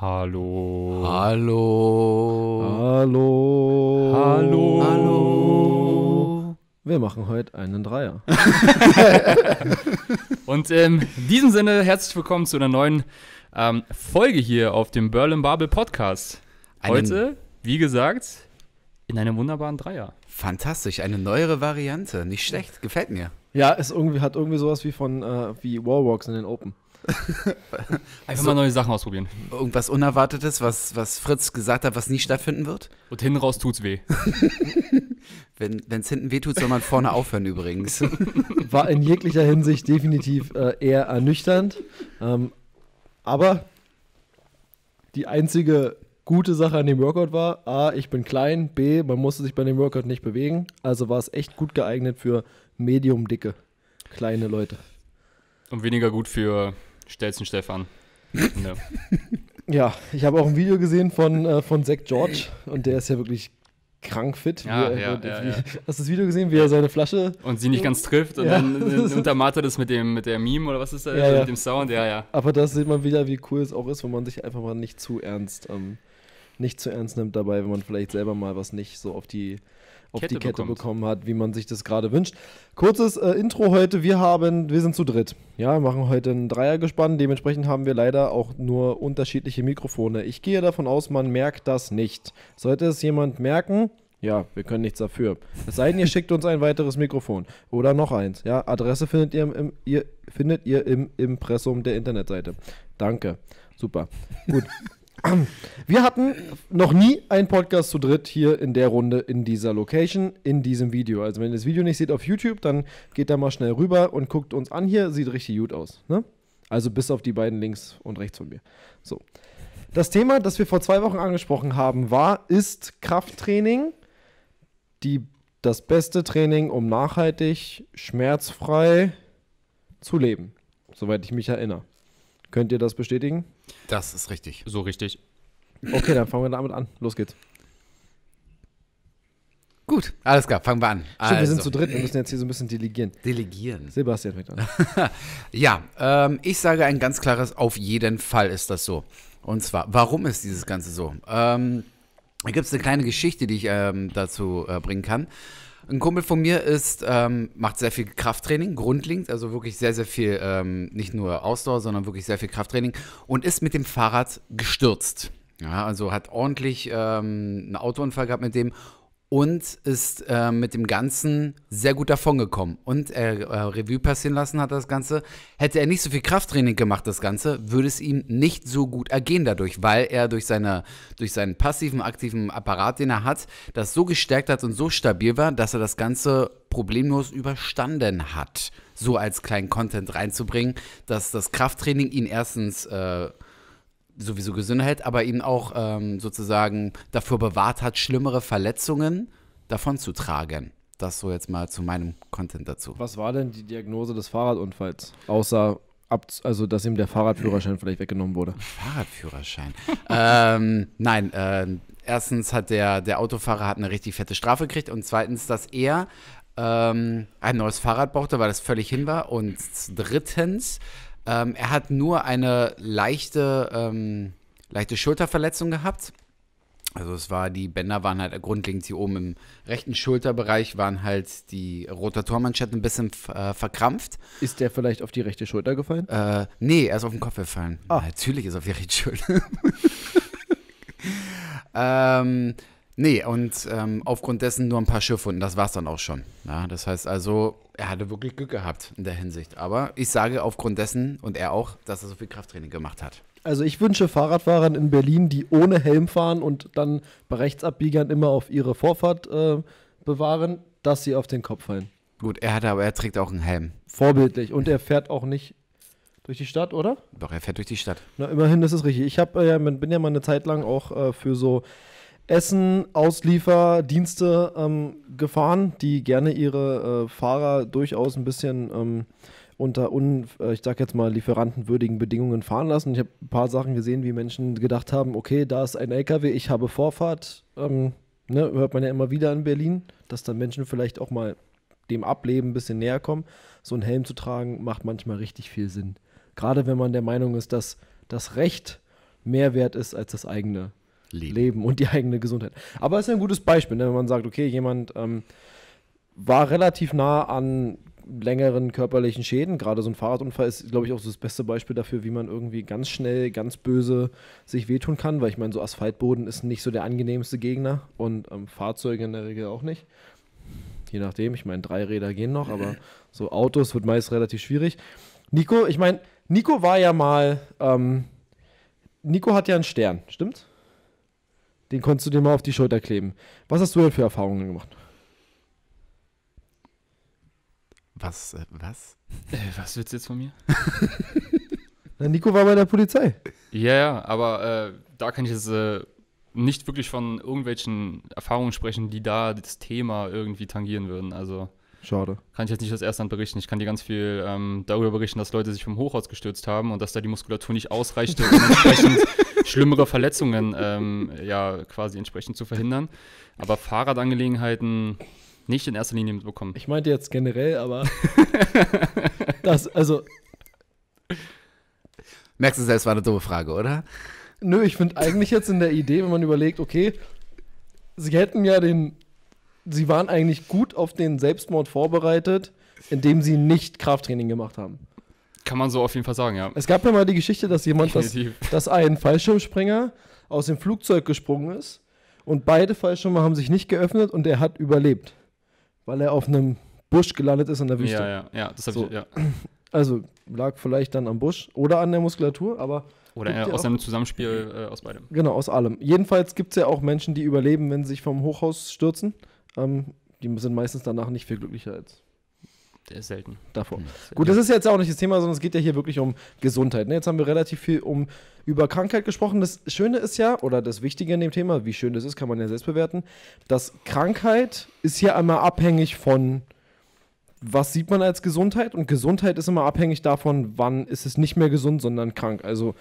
Hallo. Hallo. Hallo. Hallo. Hallo. Wir machen heute einen Dreier. Und ähm, in diesem Sinne herzlich willkommen zu einer neuen ähm, Folge hier auf dem Berlin Babel Podcast. Heute, wie gesagt, in einem wunderbaren Dreier. Fantastisch, eine neuere Variante. Nicht schlecht, gefällt mir. Ja, es irgendwie, hat irgendwie sowas wie von äh, wie Warwalks in den Open. Einfach so, mal neue Sachen ausprobieren. Irgendwas Unerwartetes, was, was Fritz gesagt hat, was nie stattfinden wird. Und hinten raus tut's weh. Wenn es hinten weh tut, soll man vorne aufhören übrigens. War in jeglicher Hinsicht definitiv äh, eher ernüchternd. Ähm, aber die einzige gute Sache an dem Workout war, A, ich bin klein, B, man musste sich bei dem Workout nicht bewegen. Also war es echt gut geeignet für medium dicke, kleine Leute. Und weniger gut für stellst den Stefan. ne. Ja, ich habe auch ein Video gesehen von, äh, von Zach George und der ist ja wirklich krank fit. Ja, er, ja, er, ja, hast du das Video gesehen, wie er seine Flasche. Und sie nicht ganz trifft und dann äh, untermalt er das mit dem mit der Meme oder was ist das? mit dem Sound, ja, ja. Aber da sieht man wieder, wie cool es auch ist, wenn man sich einfach mal nicht zu ernst ähm, nicht zu ernst nimmt dabei, wenn man vielleicht selber mal was nicht so auf die auf Kette die Kette bekommt. bekommen hat, wie man sich das gerade wünscht. Kurzes äh, Intro heute. Wir haben, wir sind zu dritt. Ja, machen heute ein Dreiergespann. Dementsprechend haben wir leider auch nur unterschiedliche Mikrofone. Ich gehe davon aus, man merkt das nicht. Sollte es jemand merken, ja, wir können nichts dafür. Es sei denn, ihr schickt uns ein weiteres Mikrofon oder noch eins. Ja, Adresse findet ihr im, im ihr, findet ihr im Impressum der Internetseite. Danke. Super. Gut. Wir hatten noch nie einen Podcast zu dritt hier in der Runde, in dieser Location, in diesem Video. Also, wenn ihr das Video nicht seht auf YouTube, dann geht da mal schnell rüber und guckt uns an hier. Sieht richtig gut aus. Ne? Also, bis auf die beiden links und rechts von mir. So. Das Thema, das wir vor zwei Wochen angesprochen haben, war, ist Krafttraining die, das beste Training, um nachhaltig, schmerzfrei zu leben? Soweit ich mich erinnere. Könnt ihr das bestätigen? Das ist richtig. So richtig. Okay, dann fangen wir damit an. Los geht's. Gut, alles klar, fangen wir an. Stimmt, also. wir sind also. zu dritt, wir müssen jetzt hier so ein bisschen delegieren. Delegieren. Sebastian fängt an. ja, ähm, ich sage ein ganz klares, auf jeden Fall ist das so. Und zwar, warum ist dieses Ganze so? Ähm, da gibt es eine kleine Geschichte, die ich ähm, dazu äh, bringen kann. Ein Kumpel von mir ist, ähm, macht sehr viel Krafttraining, grundlegend, also wirklich sehr, sehr viel, ähm, nicht nur Ausdauer, sondern wirklich sehr viel Krafttraining und ist mit dem Fahrrad gestürzt. Ja, also hat ordentlich ähm, einen Autounfall gehabt mit dem und ist äh, mit dem Ganzen sehr gut davongekommen. Und er äh, Revue passieren lassen hat das Ganze. Hätte er nicht so viel Krafttraining gemacht, das Ganze, würde es ihm nicht so gut ergehen dadurch, weil er durch, seine, durch seinen passiven, aktiven Apparat, den er hat, das so gestärkt hat und so stabil war, dass er das Ganze problemlos überstanden hat. So als kleinen Content reinzubringen, dass das Krafttraining ihn erstens äh, sowieso gesünder hält, aber ihn auch ähm, sozusagen dafür bewahrt hat, schlimmere Verletzungen davon zu tragen. Das so jetzt mal zu meinem Content dazu. Was war denn die Diagnose des Fahrradunfalls? Außer, ab, also dass ihm der Fahrradführerschein vielleicht weggenommen wurde. Fahrradführerschein? ähm, nein, äh, erstens hat der, der Autofahrer hat eine richtig fette Strafe gekriegt und zweitens, dass er ähm, ein neues Fahrrad brauchte, weil das völlig hin war und drittens ähm, er hat nur eine leichte, ähm, leichte Schulterverletzung gehabt. Also es war, die Bänder waren halt grundlegend hier oben im rechten Schulterbereich, waren halt die Rotatormanschetten ein bisschen äh, verkrampft. Ist der vielleicht auf die rechte Schulter gefallen? Äh, nee, er ist auf den Kopf gefallen. Ah. Natürlich ist er auf die rechte Schulter. ähm, Nee, und ähm, aufgrund dessen nur ein paar Schiffe und das es dann auch schon. Ja, das heißt also, er hatte wirklich Glück gehabt in der Hinsicht. Aber ich sage aufgrund dessen und er auch, dass er so viel Krafttraining gemacht hat. Also ich wünsche Fahrradfahrern in Berlin, die ohne Helm fahren und dann bei Rechtsabbiegern immer auf ihre Vorfahrt äh, bewahren, dass sie auf den Kopf fallen. Gut, er hat aber er trägt auch einen Helm. Vorbildlich und er fährt auch nicht durch die Stadt, oder? Doch, er fährt durch die Stadt. Na, immerhin, das ist richtig. Ich hab, äh, bin ja mal eine Zeit lang auch äh, für so Essen, Auslieferdienste ähm, gefahren, die gerne ihre äh, Fahrer durchaus ein bisschen ähm, unter un, äh, ich sag jetzt mal, lieferantenwürdigen Bedingungen fahren lassen. Ich habe ein paar Sachen gesehen, wie Menschen gedacht haben, okay, da ist ein LKW, ich habe Vorfahrt. Ähm, ne, hört man ja immer wieder in Berlin, dass dann Menschen vielleicht auch mal dem Ableben ein bisschen näher kommen. So einen Helm zu tragen, macht manchmal richtig viel Sinn. Gerade wenn man der Meinung ist, dass das Recht mehr wert ist als das eigene Leben. Leben und die eigene Gesundheit. Aber es ist ein gutes Beispiel, ne? wenn man sagt, okay, jemand ähm, war relativ nah an längeren körperlichen Schäden. Gerade so ein Fahrradunfall ist, glaube ich, auch so das beste Beispiel dafür, wie man irgendwie ganz schnell, ganz böse sich wehtun kann, weil ich meine, so Asphaltboden ist nicht so der angenehmste Gegner und ähm, Fahrzeuge in der Regel auch nicht. Je nachdem, ich meine, drei Räder gehen noch, aber so Autos wird meist relativ schwierig. Nico, ich meine, Nico war ja mal, ähm, Nico hat ja einen Stern, stimmt's? Den konntest du dir mal auf die Schulter kleben. Was hast du denn für Erfahrungen gemacht? Was? Äh, was? Äh, was willst du jetzt von mir? Na, Nico war bei der Polizei. Ja, ja, aber äh, da kann ich jetzt äh, nicht wirklich von irgendwelchen Erfahrungen sprechen, die da das Thema irgendwie tangieren würden. Also Schade. Kann ich jetzt nicht aus Erstland berichten. Ich kann dir ganz viel ähm, darüber berichten, dass Leute sich vom Hochhaus gestürzt haben und dass da die Muskulatur nicht ausreichte, um entsprechend schlimmere Verletzungen ähm, ja quasi entsprechend zu verhindern. Aber Fahrradangelegenheiten nicht in erster Linie mitbekommen. Ich meinte jetzt generell, aber das, also. Merkst du selbst, war eine dumme Frage, oder? Nö, ich finde eigentlich jetzt in der Idee, wenn man überlegt, okay, sie hätten ja den sie waren eigentlich gut auf den Selbstmord vorbereitet, indem sie nicht Krafttraining gemacht haben. Kann man so auf jeden Fall sagen, ja. Es gab ja mal die Geschichte, dass jemand, dass, dass ein Fallschirmspringer aus dem Flugzeug gesprungen ist und beide Fallschirme haben sich nicht geöffnet und er hat überlebt, weil er auf einem Busch gelandet ist in der Wüste. Ja, ja, ja, das habe so. ich, ja. Also lag vielleicht dann am Busch oder an der Muskulatur, aber. Oder äh, ja aus einem Zusammenspiel äh, aus beidem. Genau, aus allem. Jedenfalls gibt es ja auch Menschen, die überleben, wenn sie sich vom Hochhaus stürzen. Ähm, die sind meistens danach nicht viel glücklicher als der selten. Davor. Hm. Gut, das ist jetzt auch nicht das Thema, sondern es geht ja hier wirklich um Gesundheit. Ne? Jetzt haben wir relativ viel um, über Krankheit gesprochen. Das Schöne ist ja, oder das Wichtige in dem Thema, wie schön das ist, kann man ja selbst bewerten, dass Krankheit ist hier einmal abhängig von, was sieht man als Gesundheit? Und Gesundheit ist immer abhängig davon, wann ist es nicht mehr gesund, sondern krank. Also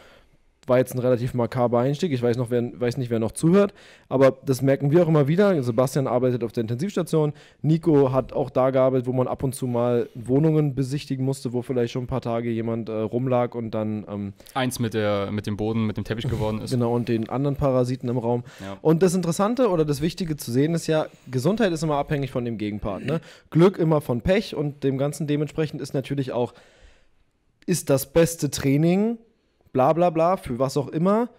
war jetzt ein relativ makaber Einstieg. Ich weiß, noch, wer, weiß nicht, wer noch zuhört, aber das merken wir auch immer wieder. Sebastian arbeitet auf der Intensivstation. Nico hat auch da gearbeitet, wo man ab und zu mal Wohnungen besichtigen musste, wo vielleicht schon ein paar Tage jemand äh, rumlag und dann. Ähm, Eins mit, der, mit dem Boden, mit dem Teppich geworden ist. genau, und den anderen Parasiten im Raum. Ja. Und das Interessante oder das Wichtige zu sehen ist ja, Gesundheit ist immer abhängig von dem Gegenpart. Ne? Glück immer von Pech und dem Ganzen dementsprechend ist natürlich auch. Ist das beste Training bla bla bla, für was auch immer,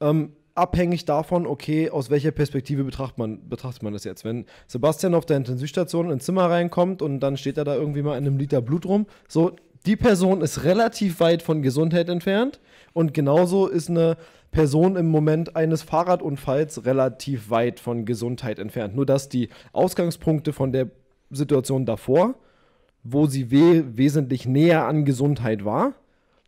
ähm, abhängig davon, okay, aus welcher Perspektive betrachtet man, betrachtet man das jetzt. Wenn Sebastian auf der Intensivstation ins Zimmer reinkommt und dann steht er da irgendwie mal in einem Liter Blut rum, so, die Person ist relativ weit von Gesundheit entfernt und genauso ist eine Person im Moment eines Fahrradunfalls relativ weit von Gesundheit entfernt. Nur dass die Ausgangspunkte von der Situation davor, wo sie we wesentlich näher an Gesundheit war,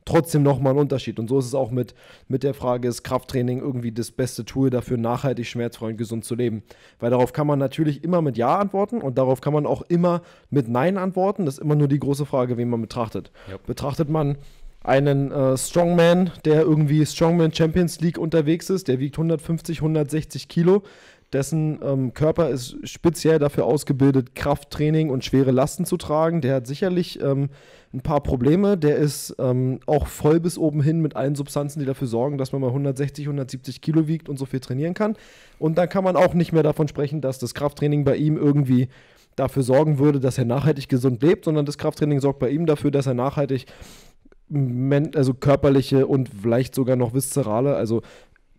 trotzdem nochmal ein Unterschied. Und so ist es auch mit, mit der Frage, ist Krafttraining irgendwie das beste Tool dafür, nachhaltig, schmerzfrei gesund zu leben? Weil darauf kann man natürlich immer mit Ja antworten und darauf kann man auch immer mit Nein antworten. Das ist immer nur die große Frage, wen man betrachtet. Yep. Betrachtet man einen äh, Strongman, der irgendwie Strongman Champions League unterwegs ist, der wiegt 150, 160 Kilo, dessen ähm, Körper ist speziell dafür ausgebildet, Krafttraining und schwere Lasten zu tragen. Der hat sicherlich ähm, ein paar Probleme. Der ist ähm, auch voll bis oben hin mit allen Substanzen, die dafür sorgen, dass man mal 160, 170 Kilo wiegt und so viel trainieren kann. Und dann kann man auch nicht mehr davon sprechen, dass das Krafttraining bei ihm irgendwie dafür sorgen würde, dass er nachhaltig gesund lebt, sondern das Krafttraining sorgt bei ihm dafür, dass er nachhaltig also körperliche und vielleicht sogar noch viszerale, also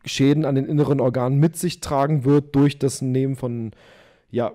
Schäden an den inneren Organen mit sich tragen wird durch das Nehmen von, ja,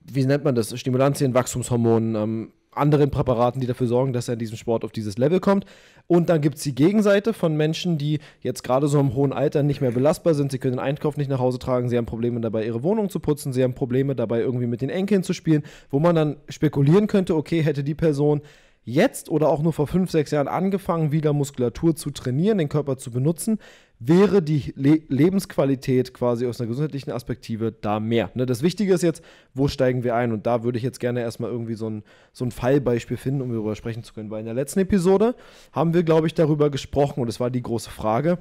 wie nennt man das? Stimulantien, Wachstumshormonen, ähm, anderen Präparaten, die dafür sorgen, dass er in diesem Sport auf dieses Level kommt. Und dann gibt es die Gegenseite von Menschen, die jetzt gerade so im hohen Alter nicht mehr belastbar sind. Sie können den Einkauf nicht nach Hause tragen, sie haben Probleme dabei, ihre Wohnung zu putzen, sie haben Probleme dabei, irgendwie mit den Enkeln zu spielen, wo man dann spekulieren könnte, okay, hätte die Person jetzt oder auch nur vor fünf, sechs Jahren angefangen, wieder Muskulatur zu trainieren, den Körper zu benutzen, wäre die Le Lebensqualität quasi aus einer gesundheitlichen Perspektive da mehr. Ne? Das Wichtige ist jetzt, wo steigen wir ein? Und da würde ich jetzt gerne erstmal irgendwie so ein, so ein Fallbeispiel finden, um darüber sprechen zu können. Weil in der letzten Episode haben wir, glaube ich, darüber gesprochen und es war die große Frage.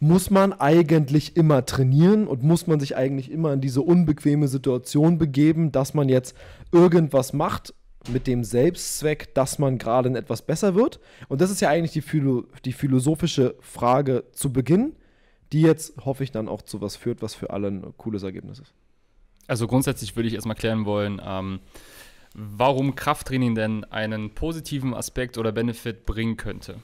Muss man eigentlich immer trainieren und muss man sich eigentlich immer in diese unbequeme Situation begeben, dass man jetzt irgendwas macht, mit dem Selbstzweck, dass man gerade in etwas besser wird? Und das ist ja eigentlich die, Philo die philosophische Frage zu Beginn, die jetzt, hoffe ich, dann auch zu was führt, was für alle ein cooles Ergebnis ist. Also grundsätzlich würde ich erstmal klären wollen, ähm, warum Krafttraining denn einen positiven Aspekt oder Benefit bringen könnte.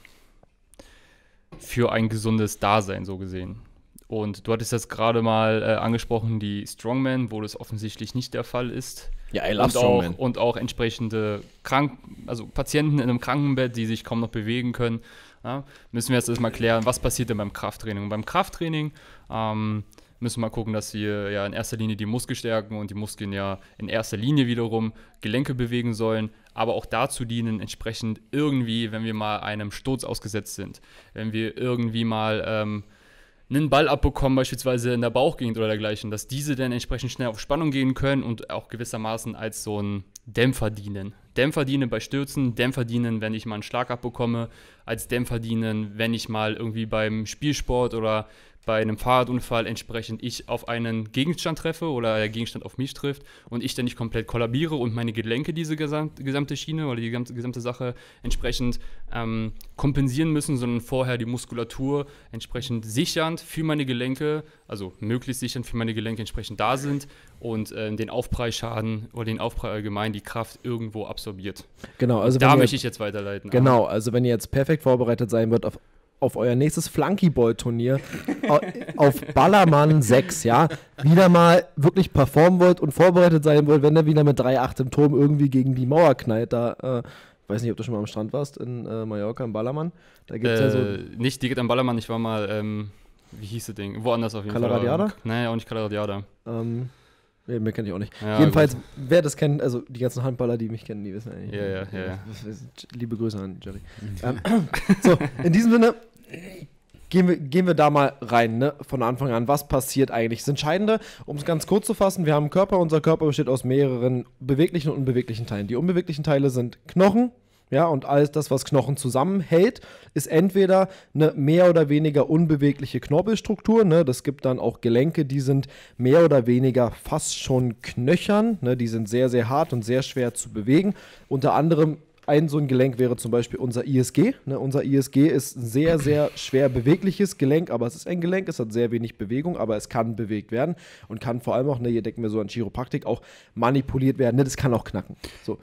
Für ein gesundes Dasein, so gesehen. Und du hattest das gerade mal äh, angesprochen, die Strongman, wo das offensichtlich nicht der Fall ist. Ja, I love und, Strongman. auch, und auch entsprechende Krank also Patienten in einem Krankenbett, die sich kaum noch bewegen können. Ja, müssen wir jetzt erstmal klären, was passiert denn beim Krafttraining? Und beim Krafttraining ähm, müssen wir mal gucken, dass wir ja in erster Linie die Muskel stärken und die Muskeln ja in erster Linie wiederum Gelenke bewegen sollen, aber auch dazu dienen, entsprechend irgendwie, wenn wir mal einem Sturz ausgesetzt sind, wenn wir irgendwie mal ähm, einen Ball abbekommen, beispielsweise in der Bauchgegend oder dergleichen, dass diese dann entsprechend schnell auf Spannung gehen können und auch gewissermaßen als so ein Dämpfer dienen. Dämpfer dienen bei Stürzen, Dämpfer dienen, wenn ich mal einen Schlag abbekomme, als Dämpfer dienen, wenn ich mal irgendwie beim Spielsport oder bei einem Fahrradunfall entsprechend ich auf einen Gegenstand treffe oder der Gegenstand auf mich trifft und ich dann nicht komplett kollabiere und meine Gelenke diese gesamte Schiene oder die gesamte, Sache entsprechend ähm, kompensieren müssen, sondern vorher die Muskulatur entsprechend sichernd für meine Gelenke, also möglichst sichernd für meine Gelenke entsprechend da sind und äh, den Aufpreisschaden oder den Aufpreis allgemein die Kraft irgendwo absorbiert. Genau, also da möchte ich jetzt weiterleiten. Genau, also wenn ihr jetzt perfekt vorbereitet sein wird auf auf euer nächstes Flanky-Boy-Turnier äh, auf Ballermann 6, ja, wieder mal wirklich performen wollt und vorbereitet sein wollt, wenn ihr wieder mit 3-8 im Turm irgendwie gegen die Mauer knallt, da, äh, weiß nicht, ob du schon mal am Strand warst, in äh, Mallorca, im Ballermann, da gibt's äh, ja so... Äh, nicht direkt am Ballermann, ich war mal, ähm, wie hieß das Ding, woanders auf jeden Fall. Calaradiada? Nee, auch nicht Calaradiada. Ähm... Äh, mehr, mir kenne ich auch nicht. Ja, Jedenfalls, gut. wer das kennt, also die ganzen Handballer, die mich kennen, die wissen eigentlich. Ja, ja, ja. Liebe Grüße an Jerry. Mhm. ähm, so, in diesem Sinne, gehen wir, gehen wir da mal rein, ne? von Anfang an. Was passiert eigentlich? Das Entscheidende, um es ganz kurz zu fassen, wir haben einen Körper. Unser Körper besteht aus mehreren beweglichen und unbeweglichen Teilen. Die unbeweglichen Teile sind Knochen, ja, und alles das, was Knochen zusammenhält, ist entweder eine mehr oder weniger unbewegliche Knorpelstruktur. Ne? Das gibt dann auch Gelenke, die sind mehr oder weniger fast schon knöchern. Ne? Die sind sehr, sehr hart und sehr schwer zu bewegen. Unter anderem ein so ein Gelenk wäre zum Beispiel unser ISG. Ne, unser ISG ist ein sehr, sehr schwer bewegliches Gelenk, aber es ist ein Gelenk, es hat sehr wenig Bewegung, aber es kann bewegt werden und kann vor allem auch, ne, hier denken wir so an Chiropraktik, auch manipuliert werden. Ne, das kann auch knacken. So.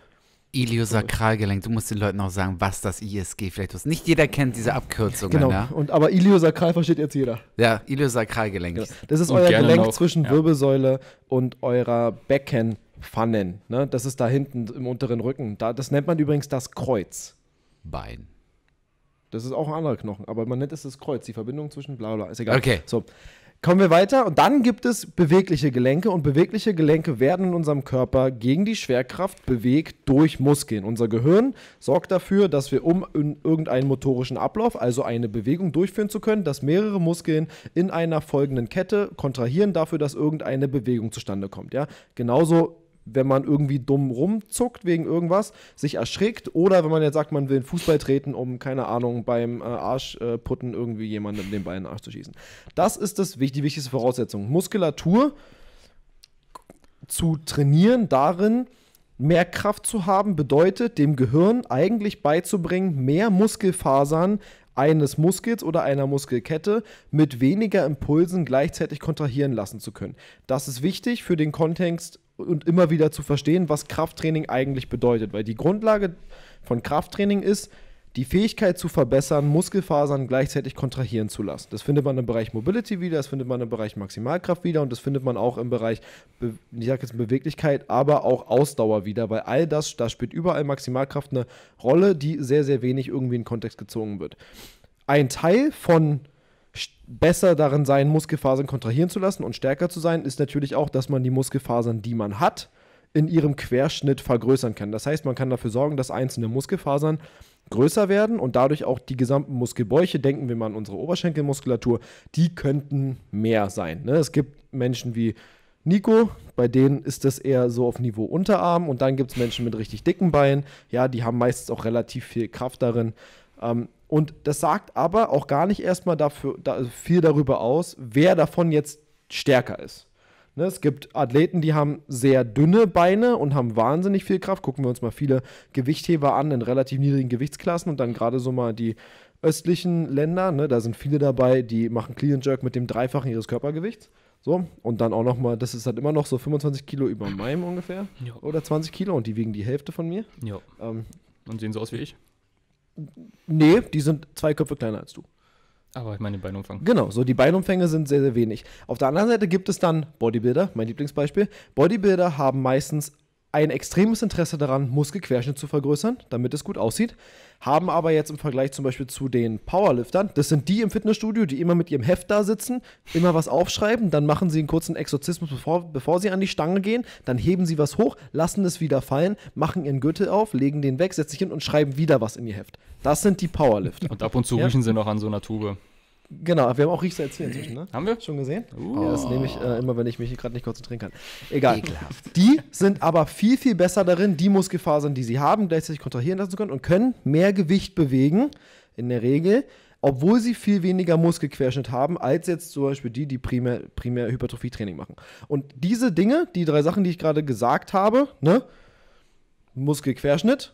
Iliosakralgelenk. Du musst den Leuten auch sagen, was das ISG vielleicht ist. Nicht jeder kennt diese Abkürzung. Genau. Ne? Und, aber Iliosakral versteht jetzt jeder. Ja, Iliosakralgelenk. Genau. Das ist und euer Gelenk auch, zwischen ja. Wirbelsäule und eurer Beckenpfannen. Ne? Das ist da hinten im unteren Rücken. Da, das nennt man übrigens das Kreuz. Bein. Das ist auch ein anderer Knochen, aber man nennt es das Kreuz, die Verbindung zwischen bla bla, ist egal. Okay. So, Kommen wir weiter und dann gibt es bewegliche Gelenke und bewegliche Gelenke werden in unserem Körper gegen die Schwerkraft bewegt durch Muskeln. Unser Gehirn sorgt dafür, dass wir um irgendeinen motorischen Ablauf, also eine Bewegung durchführen zu können, dass mehrere Muskeln in einer folgenden Kette kontrahieren dafür, dass irgendeine Bewegung zustande kommt. Ja? Genauso wenn man irgendwie dumm rumzuckt wegen irgendwas, sich erschrickt oder wenn man jetzt sagt, man will in Fußball treten, um, keine Ahnung, beim äh, Arschputten äh, irgendwie jemandem den Ball in den Arsch zu schießen. Das ist das, die wichtigste Voraussetzung. Muskulatur zu trainieren darin, mehr Kraft zu haben, bedeutet dem Gehirn eigentlich beizubringen, mehr Muskelfasern eines Muskels oder einer Muskelkette mit weniger Impulsen gleichzeitig kontrahieren lassen zu können. Das ist wichtig für den Kontext und immer wieder zu verstehen, was Krafttraining eigentlich bedeutet. Weil die Grundlage von Krafttraining ist, die Fähigkeit zu verbessern, Muskelfasern gleichzeitig kontrahieren zu lassen. Das findet man im Bereich Mobility wieder, das findet man im Bereich Maximalkraft wieder und das findet man auch im Bereich, ich sage jetzt Beweglichkeit, aber auch Ausdauer wieder, weil all das, da spielt überall Maximalkraft eine Rolle, die sehr, sehr wenig irgendwie in Kontext gezogen wird. Ein Teil von besser darin sein, Muskelfasern kontrahieren zu lassen und stärker zu sein, ist natürlich auch, dass man die Muskelfasern, die man hat, in ihrem Querschnitt vergrößern kann. Das heißt, man kann dafür sorgen, dass einzelne Muskelfasern größer werden und dadurch auch die gesamten Muskelbäuche, denken wir mal an unsere Oberschenkelmuskulatur, die könnten mehr sein. Ne? Es gibt Menschen wie Nico, bei denen ist das eher so auf Niveau Unterarm und dann gibt es Menschen mit richtig dicken Beinen, ja, die haben meistens auch relativ viel Kraft darin, ähm, und das sagt aber auch gar nicht erstmal dafür, da, viel darüber aus, wer davon jetzt stärker ist. Ne, es gibt Athleten, die haben sehr dünne Beine und haben wahnsinnig viel Kraft. Gucken wir uns mal viele Gewichtheber an in relativ niedrigen Gewichtsklassen und dann gerade so mal die östlichen Länder. Ne, da sind viele dabei, die machen Clean and Jerk mit dem Dreifachen ihres Körpergewichts. So, und dann auch nochmal, das ist halt immer noch so 25 Kilo über meinem ungefähr. Jo. Oder 20 Kilo und die wiegen die Hälfte von mir. Ähm, und sehen so aus wie ich. Nee, die sind zwei Köpfe kleiner als du. Aber ich meine den Beinumfang. Genau, so die Beinumfänge sind sehr, sehr wenig. Auf der anderen Seite gibt es dann Bodybuilder, mein Lieblingsbeispiel. Bodybuilder haben meistens ein extremes Interesse daran, Muskelquerschnitt zu vergrößern, damit es gut aussieht, haben aber jetzt im Vergleich zum Beispiel zu den Powerliftern, das sind die im Fitnessstudio, die immer mit ihrem Heft da sitzen, immer was aufschreiben, dann machen sie einen kurzen Exorzismus, bevor, bevor sie an die Stange gehen, dann heben sie was hoch, lassen es wieder fallen, machen ihren Gürtel auf, legen den weg, setzen sich hin und schreiben wieder was in ihr Heft. Das sind die Powerlifter. Und ab und zu ja? riechen sie noch an so einer Tube. Genau, wir haben auch Riechsalz hier inzwischen, ne? Haben wir? Schon gesehen? Uh. Ja, das nehme ich äh, immer, wenn ich mich gerade nicht konzentrieren kann. Egal. Ekelhaft. Die sind aber viel, viel besser darin, die Muskelfasern, die sie haben, gleichzeitig kontrahieren lassen zu können und können mehr Gewicht bewegen, in der Regel, obwohl sie viel weniger Muskelquerschnitt haben, als jetzt zum Beispiel die, die primär, primär Hypertrophie-Training machen. Und diese Dinge, die drei Sachen, die ich gerade gesagt habe, ne? Muskelquerschnitt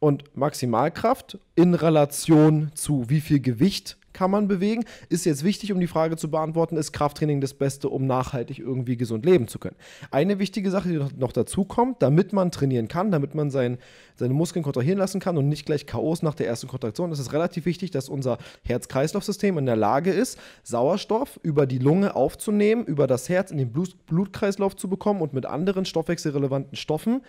und Maximalkraft in Relation zu wie viel Gewicht kann man bewegen, ist jetzt wichtig, um die Frage zu beantworten, ist Krafttraining das Beste, um nachhaltig irgendwie gesund leben zu können. Eine wichtige Sache, die noch dazu kommt, damit man trainieren kann, damit man sein, seine Muskeln kontrahieren lassen kann und nicht gleich Chaos nach der ersten Kontraktion, ist es relativ wichtig, dass unser Herz-Kreislauf-System in der Lage ist, Sauerstoff über die Lunge aufzunehmen, über das Herz in den Blutkreislauf zu bekommen und mit anderen stoffwechselrelevanten Stoffen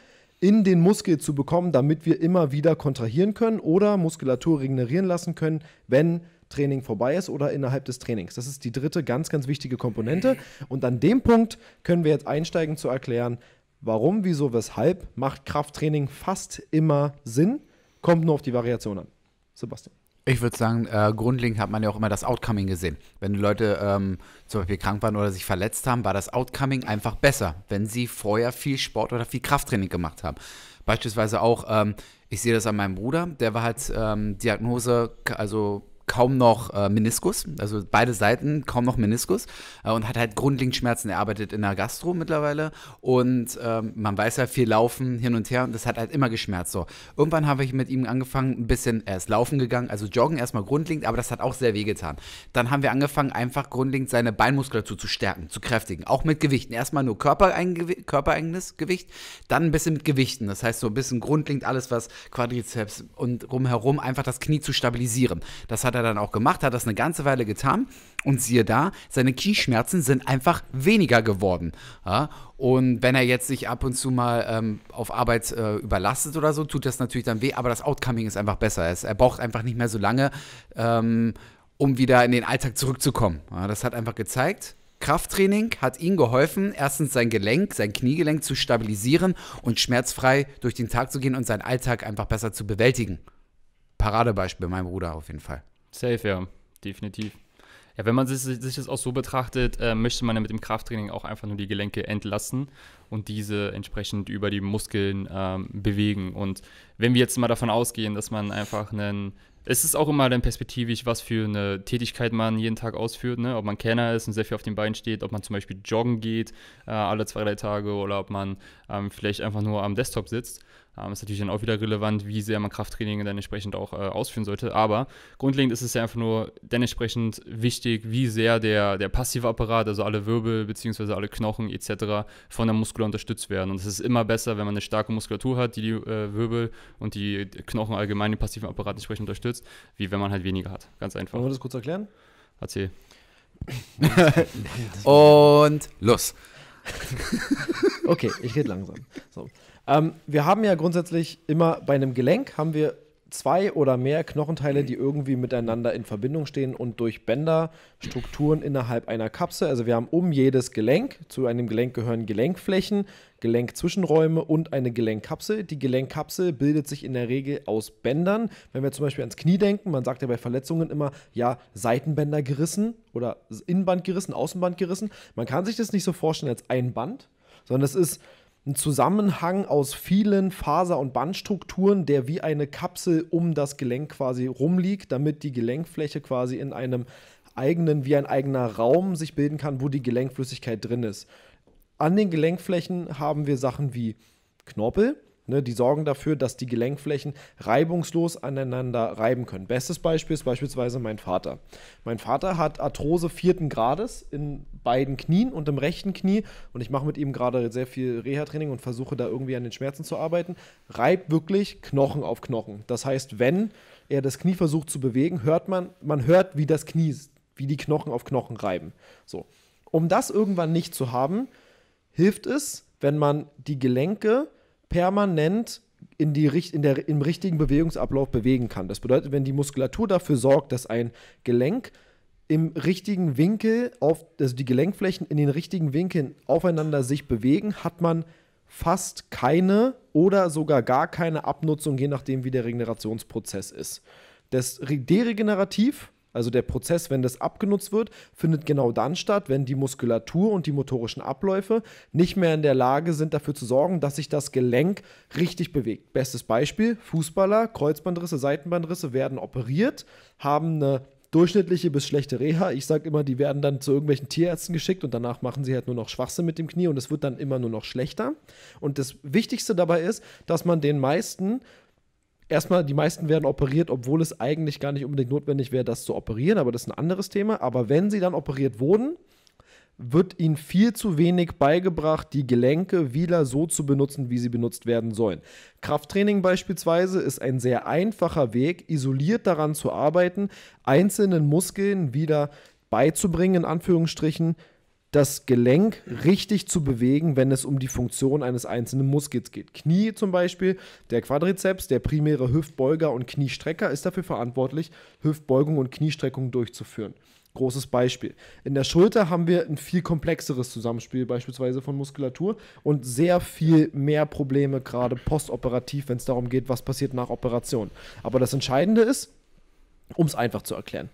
in den Muskel zu bekommen, damit wir immer wieder kontrahieren können oder Muskulatur regenerieren lassen können, wenn Training vorbei ist oder innerhalb des Trainings. Das ist die dritte ganz, ganz wichtige Komponente. Und an dem Punkt können wir jetzt einsteigen zu erklären, warum, wieso, weshalb macht Krafttraining fast immer Sinn, kommt nur auf die Variation an. Sebastian. Ich würde sagen, äh, grundlegend hat man ja auch immer das Outcoming gesehen. Wenn die Leute ähm, zum Beispiel krank waren oder sich verletzt haben, war das Outcoming einfach besser, wenn sie vorher viel Sport oder viel Krafttraining gemacht haben. Beispielsweise auch, ähm, ich sehe das an meinem Bruder, der war halt ähm, Diagnose, also kaum noch äh, Meniskus, also beide Seiten kaum noch Meniskus äh, und hat halt grundlegend Schmerzen. Er arbeitet in der Gastro mittlerweile und ähm, man weiß ja viel Laufen hin und her und das hat halt immer geschmerzt. So, irgendwann habe ich mit ihm angefangen, ein bisschen er ist laufen gegangen, also joggen erstmal grundlegend, aber das hat auch sehr wehgetan. Dann haben wir angefangen, einfach grundlegend seine Beinmuskulatur zu stärken, zu kräftigen, auch mit Gewichten. Erstmal nur körpereigenes Gewicht, dann ein bisschen mit Gewichten, das heißt so ein bisschen grundlegend alles, was Quadrizeps und rumherum einfach das Knie zu stabilisieren. Das hat er er dann auch gemacht, hat das eine ganze Weile getan und siehe da, seine Knieschmerzen sind einfach weniger geworden. Ja? Und wenn er jetzt sich ab und zu mal ähm, auf Arbeit äh, überlastet oder so, tut das natürlich dann weh, aber das Outcoming ist einfach besser. Er, braucht einfach nicht mehr so lange, ähm, um wieder in den Alltag zurückzukommen. Ja? Das hat einfach gezeigt, Krafttraining hat ihm geholfen, erstens sein Gelenk, sein Kniegelenk zu stabilisieren und schmerzfrei durch den Tag zu gehen und seinen Alltag einfach besser zu bewältigen. Paradebeispiel, mein Bruder auf jeden Fall. Safe, ja, definitiv. Ja, wenn man sich, sich das auch so betrachtet, äh, möchte man ja mit dem Krafttraining auch einfach nur die Gelenke entlasten und diese entsprechend über die Muskeln ähm, bewegen. Und wenn wir jetzt mal davon ausgehen, dass man einfach einen, es ist auch immer dann perspektivisch, was für eine Tätigkeit man jeden Tag ausführt, ne? ob man Kenner ist und sehr viel auf den Beinen steht, ob man zum Beispiel joggen geht äh, alle zwei, drei Tage oder ob man ähm, vielleicht einfach nur am Desktop sitzt ähm, ist natürlich dann auch wieder relevant, wie sehr man Krafttraining dann entsprechend auch äh, ausführen sollte. Aber grundlegend ist es ja einfach nur dann entsprechend wichtig, wie sehr der, der passive Apparat, also alle Wirbel bzw. alle Knochen etc. von der Muskulatur unterstützt werden. Und es ist immer besser, wenn man eine starke Muskulatur hat, die die äh, Wirbel und die Knochen allgemein den passiven Apparat entsprechend unterstützt, wie wenn man halt weniger hat. Ganz einfach. Wollen wir das kurz erklären? Erzähl. und los. okay, ich rede langsam. So. Ähm, wir haben ja grundsätzlich immer bei einem Gelenk haben wir zwei oder mehr Knochenteile, die irgendwie miteinander in Verbindung stehen und durch Bänder Strukturen innerhalb einer Kapsel. Also wir haben um jedes Gelenk, zu einem Gelenk gehören Gelenkflächen, Gelenkzwischenräume und eine Gelenkkapsel. Die Gelenkkapsel bildet sich in der Regel aus Bändern. Wenn wir zum Beispiel ans Knie denken, man sagt ja bei Verletzungen immer, ja, Seitenbänder gerissen oder Innenband gerissen, Außenband gerissen. Man kann sich das nicht so vorstellen als ein Band, sondern es ist ein Zusammenhang aus vielen Faser- und Bandstrukturen, der wie eine Kapsel um das Gelenk quasi rumliegt, damit die Gelenkfläche quasi in einem eigenen, wie ein eigener Raum sich bilden kann, wo die Gelenkflüssigkeit drin ist. An den Gelenkflächen haben wir Sachen wie Knorpel, Ne, die sorgen dafür, dass die Gelenkflächen reibungslos aneinander reiben können. Bestes Beispiel ist beispielsweise mein Vater. Mein Vater hat Arthrose vierten Grades in beiden Knien und im rechten Knie und ich mache mit ihm gerade sehr viel Reha-Training und versuche da irgendwie an den Schmerzen zu arbeiten. Reibt wirklich Knochen auf Knochen. Das heißt, wenn er das Knie versucht zu bewegen, hört man, man hört, wie das Knie, wie die Knochen auf Knochen reiben. So. Um das irgendwann nicht zu haben, hilft es, wenn man die Gelenke permanent in die, in der, im richtigen Bewegungsablauf bewegen kann. Das bedeutet, wenn die Muskulatur dafür sorgt, dass ein Gelenk im richtigen Winkel, auf, also die Gelenkflächen in den richtigen Winkeln aufeinander sich bewegen, hat man fast keine oder sogar gar keine Abnutzung, je nachdem, wie der Regenerationsprozess ist. Das deregenerativ also der Prozess, wenn das abgenutzt wird, findet genau dann statt, wenn die Muskulatur und die motorischen Abläufe nicht mehr in der Lage sind, dafür zu sorgen, dass sich das Gelenk richtig bewegt. Bestes Beispiel, Fußballer, Kreuzbandrisse, Seitenbandrisse werden operiert, haben eine durchschnittliche bis schlechte Reha. Ich sage immer, die werden dann zu irgendwelchen Tierärzten geschickt und danach machen sie halt nur noch Schwachsinn mit dem Knie und es wird dann immer nur noch schlechter. Und das Wichtigste dabei ist, dass man den meisten erstmal, die meisten werden operiert, obwohl es eigentlich gar nicht unbedingt notwendig wäre, das zu operieren, aber das ist ein anderes Thema. Aber wenn sie dann operiert wurden, wird ihnen viel zu wenig beigebracht, die Gelenke wieder so zu benutzen, wie sie benutzt werden sollen. Krafttraining beispielsweise ist ein sehr einfacher Weg, isoliert daran zu arbeiten, einzelnen Muskeln wieder beizubringen, in Anführungsstrichen, das Gelenk richtig zu bewegen, wenn es um die Funktion eines einzelnen Muskels geht. Knie zum Beispiel, der Quadrizeps, der primäre Hüftbeuger und Kniestrecker ist dafür verantwortlich, Hüftbeugung und Kniestreckung durchzuführen. Großes Beispiel. In der Schulter haben wir ein viel komplexeres Zusammenspiel, beispielsweise von Muskulatur, und sehr viel mehr Probleme, gerade postoperativ, wenn es darum geht, was passiert nach Operation. Aber das Entscheidende ist, um es einfach zu erklären: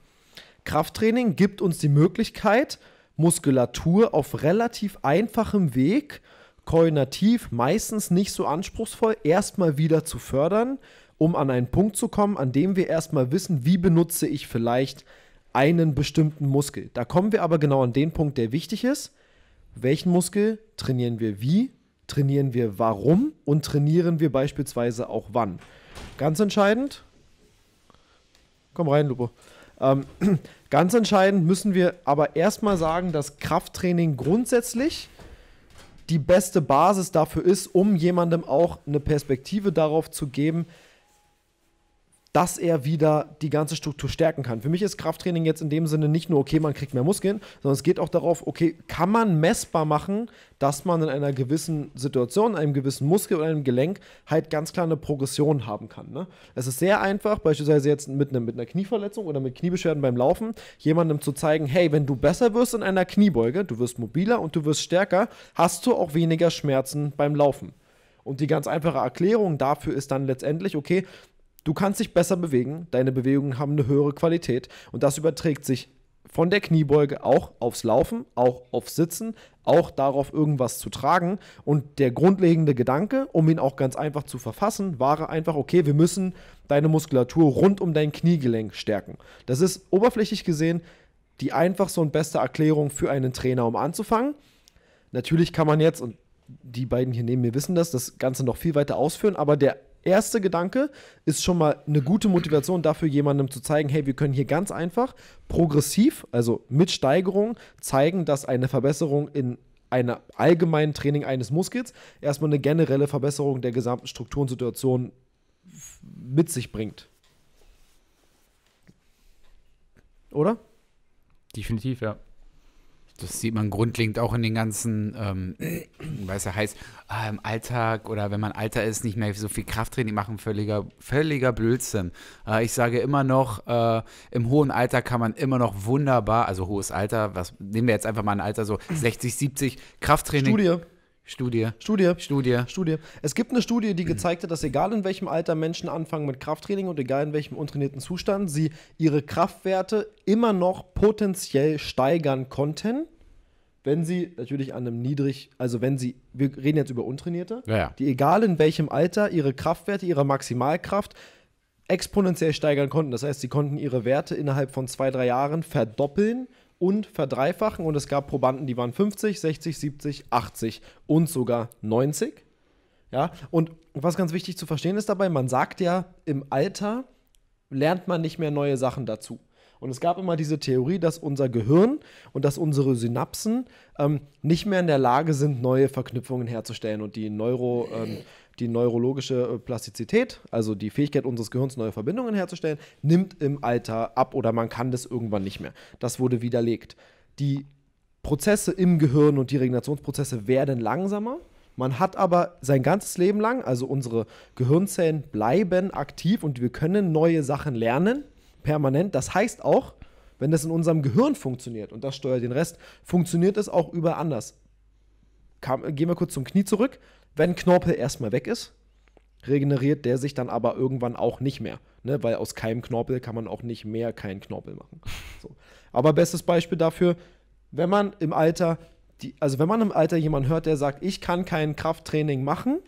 Krafttraining gibt uns die Möglichkeit, Muskulatur auf relativ einfachem Weg, koordinativ, meistens nicht so anspruchsvoll, erstmal wieder zu fördern, um an einen Punkt zu kommen, an dem wir erstmal wissen, wie benutze ich vielleicht einen bestimmten Muskel. Da kommen wir aber genau an den Punkt, der wichtig ist. Welchen Muskel trainieren wir wie? Trainieren wir warum? Und trainieren wir beispielsweise auch wann? Ganz entscheidend. Komm rein, Lupo. Ähm, Ganz entscheidend müssen wir aber erstmal sagen, dass Krafttraining grundsätzlich die beste Basis dafür ist, um jemandem auch eine Perspektive darauf zu geben, dass er wieder die ganze Struktur stärken kann. Für mich ist Krafttraining jetzt in dem Sinne nicht nur, okay, man kriegt mehr Muskeln, sondern es geht auch darauf, okay, kann man messbar machen, dass man in einer gewissen Situation, einem gewissen Muskel oder einem Gelenk halt ganz klar eine Progression haben kann. Ne? Es ist sehr einfach, beispielsweise jetzt mit, ne, mit einer Knieverletzung oder mit Kniebeschwerden beim Laufen, jemandem zu zeigen, hey, wenn du besser wirst in einer Kniebeuge, du wirst mobiler und du wirst stärker, hast du auch weniger Schmerzen beim Laufen. Und die ganz einfache Erklärung dafür ist dann letztendlich, okay, Du kannst dich besser bewegen, deine Bewegungen haben eine höhere Qualität und das überträgt sich von der Kniebeuge auch aufs Laufen, auch aufs Sitzen, auch darauf irgendwas zu tragen. Und der grundlegende Gedanke, um ihn auch ganz einfach zu verfassen, war einfach, okay, wir müssen deine Muskulatur rund um dein Kniegelenk stärken. Das ist oberflächlich gesehen die einfachste und beste Erklärung für einen Trainer, um anzufangen. Natürlich kann man jetzt, und die beiden hier neben mir wissen das, das Ganze noch viel weiter ausführen, aber der erste Gedanke ist schon mal eine gute Motivation dafür, jemandem zu zeigen, hey, wir können hier ganz einfach progressiv, also mit Steigerung, zeigen, dass eine Verbesserung in einem allgemeinen Training eines Muskels erstmal eine generelle Verbesserung der gesamten Struktur und Situation mit sich bringt. Oder? Definitiv, ja. Das sieht man grundlegend auch in den ganzen, ähm, weiß ja heißt, ah, im Alltag oder wenn man alter ist, nicht mehr so viel Krafttraining machen, völliger, völliger Blödsinn. Äh, ich sage immer noch, äh, im hohen Alter kann man immer noch wunderbar, also hohes Alter, was nehmen wir jetzt einfach mal ein Alter, so 60, 70 Krafttraining. Studie. Studie. Studie. Studie. Studie. Es gibt eine Studie, die gezeigt hat, dass egal in welchem Alter Menschen anfangen mit Krafttraining und egal in welchem untrainierten Zustand, sie ihre Kraftwerte immer noch potenziell steigern konnten, wenn sie natürlich an einem niedrig, also wenn sie, wir reden jetzt über Untrainierte, ja, ja. die egal in welchem Alter ihre Kraftwerte, ihre Maximalkraft exponentiell steigern konnten. Das heißt, sie konnten ihre Werte innerhalb von zwei, drei Jahren verdoppeln und verdreifachen. Und es gab Probanden, die waren 50, 60, 70, 80 und sogar 90. Ja, und was ganz wichtig zu verstehen ist dabei, man sagt ja, im Alter lernt man nicht mehr neue Sachen dazu. Und es gab immer diese Theorie, dass unser Gehirn und dass unsere Synapsen ähm, nicht mehr in der Lage sind, neue Verknüpfungen herzustellen und die Neuro, ähm, die neurologische äh, Plastizität, also die Fähigkeit unseres Gehirns, neue Verbindungen herzustellen, nimmt im Alter ab oder man kann das irgendwann nicht mehr. Das wurde widerlegt. Die Prozesse im Gehirn und die Regenerationsprozesse werden langsamer. Man hat aber sein ganzes Leben lang, also unsere Gehirnzellen bleiben aktiv und wir können neue Sachen lernen, permanent. Das heißt auch, wenn das in unserem Gehirn funktioniert und das steuert den Rest, funktioniert es auch überall anders. Kam, gehen wir kurz zum Knie zurück. Wenn Knorpel erstmal weg ist, regeneriert der sich dann aber irgendwann auch nicht mehr. Ne? Weil aus keinem Knorpel kann man auch nicht mehr keinen Knorpel machen. So. Aber bestes Beispiel dafür, wenn man im Alter, die, also wenn man im Alter jemanden hört, der sagt, ich kann kein Krafttraining machen,